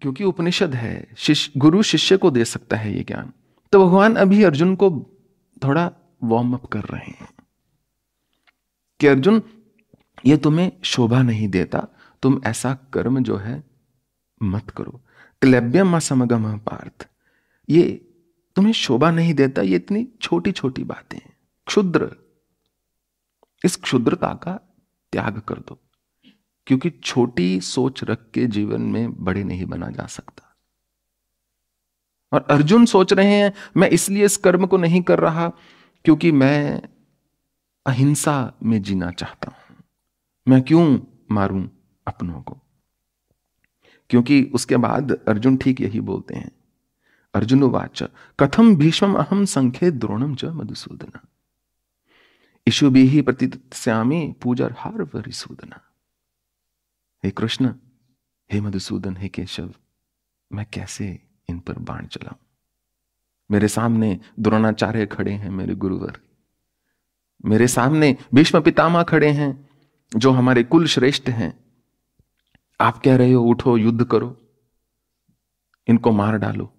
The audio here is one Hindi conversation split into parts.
क्योंकि उपनिषद है शिष्य गुरु शिष्य को दे सकता है ये ज्ञान तो भगवान अभी अर्जुन को थोड़ा वार्म अप कर रहे हैं कि अर्जुन ये तुम्हें शोभा नहीं देता तुम ऐसा कर्म जो है मत करो क्लेब्यम समगम पार्थ ये तुम्हें शोभा नहीं देता ये इतनी छोटी छोटी बातें क्षुद्र इस क्षुद्रता का त्याग कर दो क्योंकि छोटी सोच रख के जीवन में बड़े नहीं बना जा सकता और अर्जुन सोच रहे हैं मैं इसलिए इस कर्म को नहीं कर रहा क्योंकि मैं अहिंसा में जीना चाहता हूं मैं क्यों मारूं अपनों को क्योंकि उसके बाद अर्जुन ठीक यही बोलते हैं अर्जुन वाच कथम भीष्म अहम संख्य द्रोणम च मधुसूदना इशुभि प्रतिदत्स्यामी पूजार्हार वरिसूदन हे कृष्ण हे मधुसूदन हे केशव मैं कैसे इन पर बाण चलाऊं मेरे सामने द्रोणाचार्य खड़े हैं मेरे गुरुवर मेरे सामने भीष्म पितामह खड़े हैं जो हमारे कुल श्रेष्ठ हैं आप कह रहे हो उठो युद्ध करो इनको मार डालो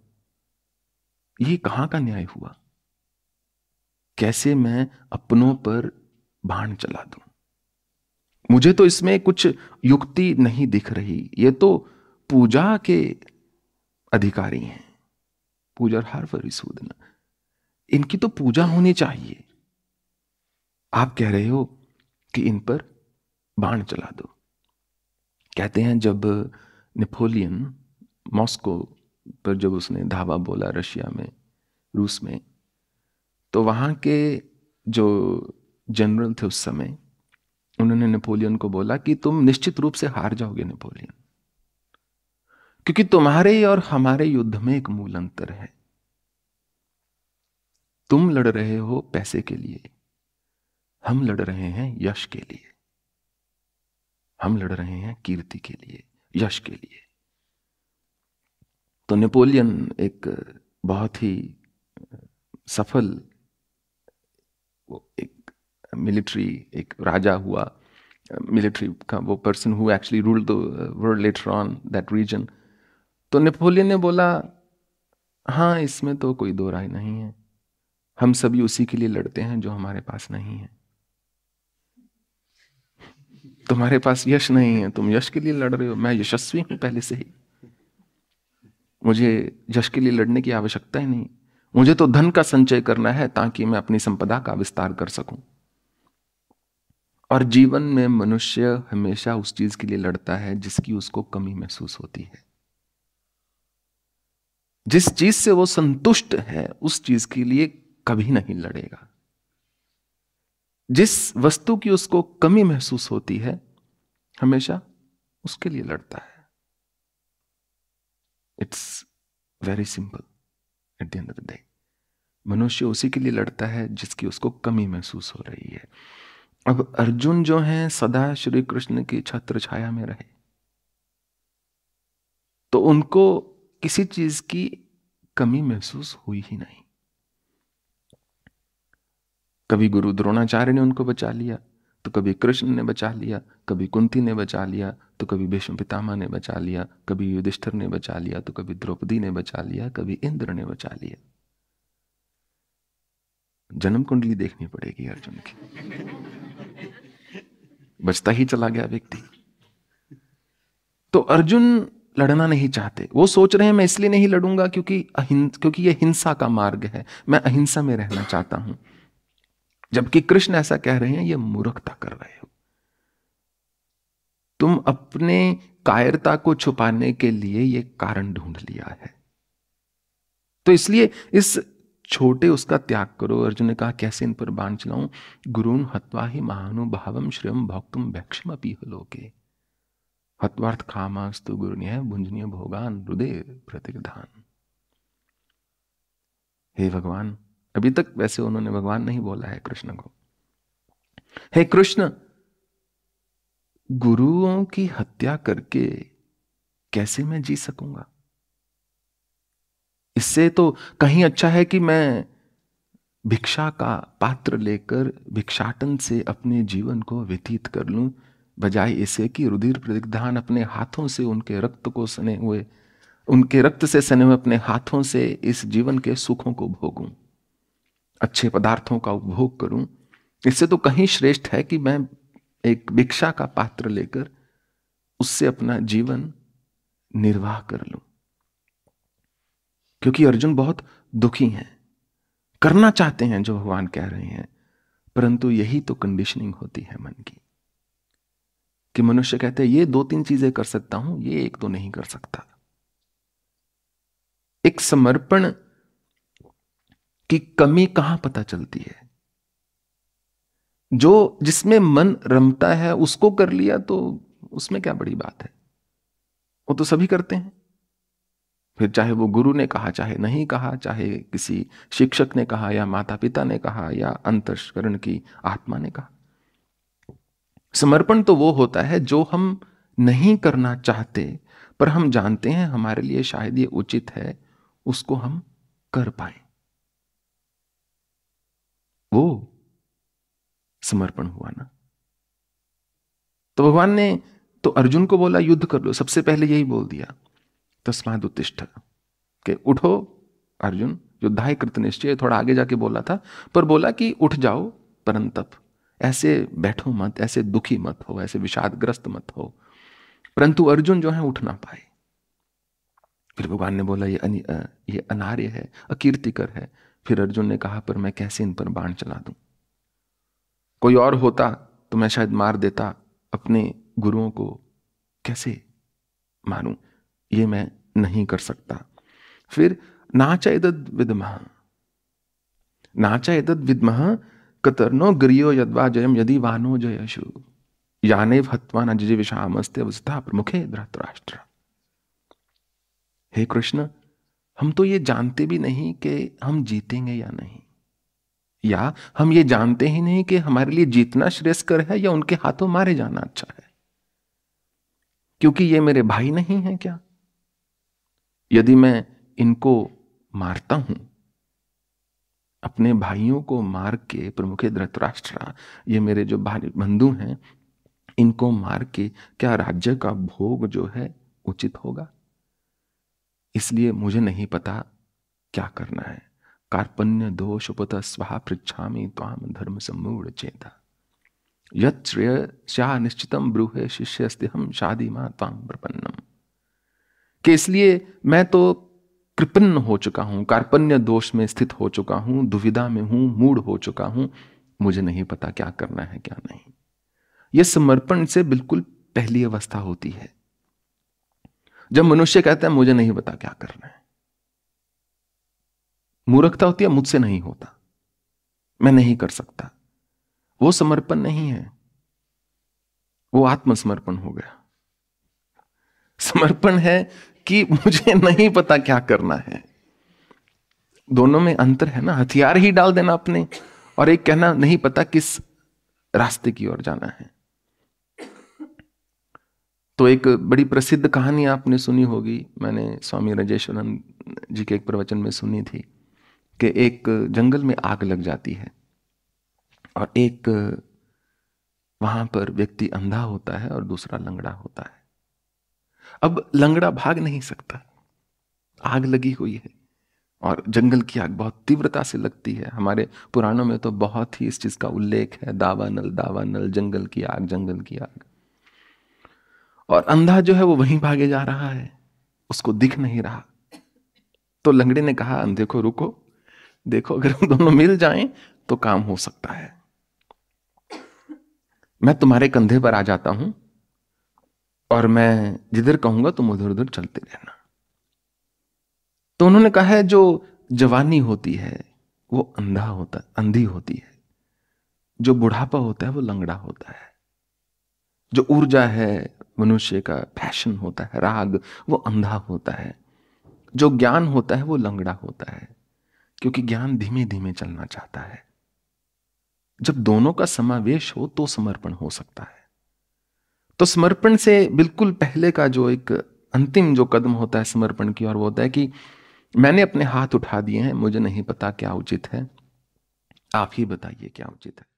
ये कहां का न्याय हुआ कैसे मैं अपनों पर भाण चला दूं मुझे तो इसमें कुछ युक्ति नहीं दिख रही ये तो पूजा के अधिकारी हैं पूजा हार परिसूदन इनकी तो पूजा होनी चाहिए आप कह रहे हो कि इन पर बाण चला दो कहते हैं जब नेपोलियन मॉस्को पर जब उसने धावा बोला रशिया में रूस में तो वहाँ के जो जनरल थे उस समय उन्होंने नेपोलियन को बोला कि तुम निश्चित रूप से हार जाओगे नेपोलियन क्योंकि तुम्हारे और हमारे युद्ध में एक मूल अंतर है तुम लड़ रहे हो पैसे के लिए हम लड़ रहे हैं यश के लिए हम लड़ रहे हैं कीर्ति के लिए यश के लिए तो नेपोलियन एक बहुत ही सफल एक मिलिट्री एक राजा हुआ मिलिट्री का वो person who actually rule the world later on that reason तो नेपोलियन ने बोला हाँ इसमें तो कोई दो राय नहीं है हम सभी उसी के लिए लड़ते हैं जो हमारे पास नहीं है तुम्हारे पास यश नहीं है तुम यश के लिए लड़ रहे हो मैं यशस्वी हूं पहले से ही मुझे यश के लिए लड़ने की आवश्यकता ही नहीं मुझे तो धन का संचय करना है ताकि मैं अपनी संपदा का विस्तार कर सकूं और जीवन में मनुष्य हमेशा उस चीज के लिए लड़ता है जिसकी उसको कमी महसूस होती है जिस चीज से वो संतुष्ट है उस चीज के लिए कभी नहीं लड़ेगा जिस वस्तु की उसको कमी महसूस होती है हमेशा उसके लिए लड़ता है it's very simple at the end of the day मनुष्य उसी के लिए लड़ता है जिसकी उसको कमी महसूस हो रही है अब अर्जुन जो हैं सदा श्री कृष्ण की छत्र छाया में रहे तो उनको किसी चीज की कमी महसूस हुई ही नहीं कभी गुरु द्रोणाचार्य ने उनको बचा लिया तो कभी कृष्ण ने बचा लिया कभी कुंती ने बचा लिया तो कभी भीष्म पितामह ने बचा लिया कभी युधिष्ठर ने बचा लिया तो कभी द्रौपदी ने बचा लिया कभी इंद्र ने बचा लिया जन्म कुंडली देखनी पड़ेगी अर्जुन की बचता ही चला गया व्यक्ति तो अर्जुन लड़ना नहीं चाहते वो सोच रहे हैं मैं इसलिए नहीं लड़ूंगा क्योंकि क्योंकि ये हिंसा का मार्ग है मैं अहिंसा में रहना चाहता हूं जबकि कृष्ण ऐसा कह रहे हैं ये मूर्खता कर रहे हो तुम अपने कायरता को छुपाने के लिए ये कारण ढूंढ लिया है तो इसलिए इस छोटे उसका त्याग करो अर्जुन ने कहा कैसे इन पर बांध चलाऊं गुरुन हत्वा ही महानुभावम श्रेयम भक्तुम भैक्षम अपी लोके हत्वार्थ खामास्तु गुरु भुंजनीय भोगान रुदे प्रतिधान हे भगवान अभी तक वैसे उन्होंने भगवान नहीं बोला है कृष्ण को हे कृष्ण गुरुओं की हत्या करके कैसे मैं जी सकूंगा इससे तो कहीं अच्छा है कि मैं भिक्षा का पात्र लेकर भिक्षाटन से अपने जीवन को व्यतीत कर लूं बजाय इसे कि रुधिर प्रतिधान अपने हाथों से उनके रक्त को सने हुए उनके रक्त से सने हुए अपने हाथों से इस जीवन के सुखों को भोगूं अच्छे पदार्थों का उपभोग करूं इससे तो कहीं श्रेष्ठ है कि मैं एक भिक्षा का पात्र लेकर उससे अपना जीवन निर्वाह कर लूं क्योंकि अर्जुन बहुत दुखी हैं करना चाहते हैं जो भगवान कह रहे हैं परंतु यही तो कंडीशनिंग होती है मन की कि मनुष्य कहते हैं ये दो तीन चीजें कर सकता हूं ये एक तो नहीं कर सकता एक समर्पण कि कमी कहां पता चलती है जो जिसमें मन रमता है उसको कर लिया तो उसमें क्या बड़ी बात है वो तो सभी करते हैं फिर चाहे वो गुरु ने कहा चाहे नहीं कहा चाहे किसी शिक्षक ने कहा या माता पिता ने कहा या अंतरण की आत्मा ने कहा समर्पण तो वो होता है जो हम नहीं करना चाहते पर हम जानते हैं हमारे लिए शायद ये उचित है उसको हम कर पाए वो समर्पण हुआ ना तो भगवान ने तो अर्जुन को बोला युद्ध कर लो सबसे पहले यही बोल दिया तस्माद उत्तिष्ठ के उठो अर्जुन युद्धाय कृत निश्चय थोड़ा आगे जाके बोला था पर बोला कि उठ जाओ परंतप ऐसे बैठो मत ऐसे दुखी मत हो ऐसे विषादग्रस्त मत हो परंतु अर्जुन जो है उठ ना पाए फिर भगवान ने बोला ये अनि ये अनार्य है अकीर्तिकर है फिर अर्जुन ने कहा पर मैं कैसे इन पर बाण चला दूं कोई और होता तो मैं शायद मार देता अपने गुरुओं को कैसे मारूं ये मैं नहीं कर सकता फिर नाचा विदमह नाचा विदमह कतरनो गिरियो यदवा जयम यदि वानो जयशु याने हत्वा न जिजे विषामस्ते अवस्था प्रमुखे धृतराष्ट्र हे कृष्ण हम तो ये जानते भी नहीं कि हम जीतेंगे या नहीं या हम ये जानते ही नहीं कि हमारे लिए जीतना श्रेयस्कर है या उनके हाथों मारे जाना अच्छा है क्योंकि ये मेरे भाई नहीं है क्या यदि मैं इनको मारता हूं अपने भाइयों को मार के प्रमुख धृतराष्ट्र ये मेरे जो भाई बंधु हैं इनको मार के क्या राज्य का भोग जो है उचित होगा इसलिए मुझे नहीं पता क्या करना है कार्पण्य उपत स्वा पृछा ताम धर्म समूढ़ चेता श्या निश्चितम ब्रूहे शिष्यस्ति हम शादी मा ताम प्रपन्नम के इसलिए मैं तो कृपन्न हो चुका हूं कार्पण्य दोष में स्थित हो चुका हूं दुविधा में हूं मूड हो चुका हूं मुझे नहीं पता क्या करना है क्या नहीं यह समर्पण से बिल्कुल पहली अवस्था होती है जब मनुष्य कहता है मुझे नहीं पता क्या करना है मूर्खता होती है मुझसे नहीं होता मैं नहीं कर सकता वो समर्पण नहीं है वो आत्मसमर्पण हो गया समर्पण है कि मुझे नहीं पता क्या करना है दोनों में अंतर है ना हथियार ही डाल देना अपने और एक कहना नहीं पता किस रास्ते की ओर जाना है तो एक बड़ी प्रसिद्ध कहानी आपने सुनी होगी मैंने स्वामी राजेश्वरन जी के एक प्रवचन में सुनी थी कि एक जंगल में आग लग जाती है और एक वहां पर व्यक्ति अंधा होता है और दूसरा लंगड़ा होता है अब लंगड़ा भाग नहीं सकता आग लगी हुई है और जंगल की आग बहुत तीव्रता से लगती है हमारे पुराणों में तो बहुत ही इस चीज़ का उल्लेख है दावा नल दावा नल जंगल की आग जंगल की आग और अंधा जो है वो वहीं भागे जा रहा है उसको दिख नहीं रहा तो लंगड़े ने कहा अंधे को रुको देखो अगर हम दोनों मिल जाएं तो काम हो सकता है मैं तुम्हारे कंधे पर आ जाता हूं और मैं जिधर कहूंगा तुम उधर उधर चलते रहना तो उन्होंने कहा है जो जवानी होती है वो अंधा होता अंधी होती है जो बुढ़ापा होता है वो लंगड़ा होता है जो ऊर्जा है मनुष्य का पैशन होता है राग वो अंधा होता है जो ज्ञान होता है वो लंगड़ा होता है क्योंकि ज्ञान धीमे धीमे चलना चाहता है जब दोनों का समावेश हो तो समर्पण हो सकता है तो समर्पण से बिल्कुल पहले का जो एक अंतिम जो कदम होता है समर्पण की और वो होता है कि मैंने अपने हाथ उठा दिए हैं मुझे नहीं पता क्या उचित है आप ही बताइए क्या उचित है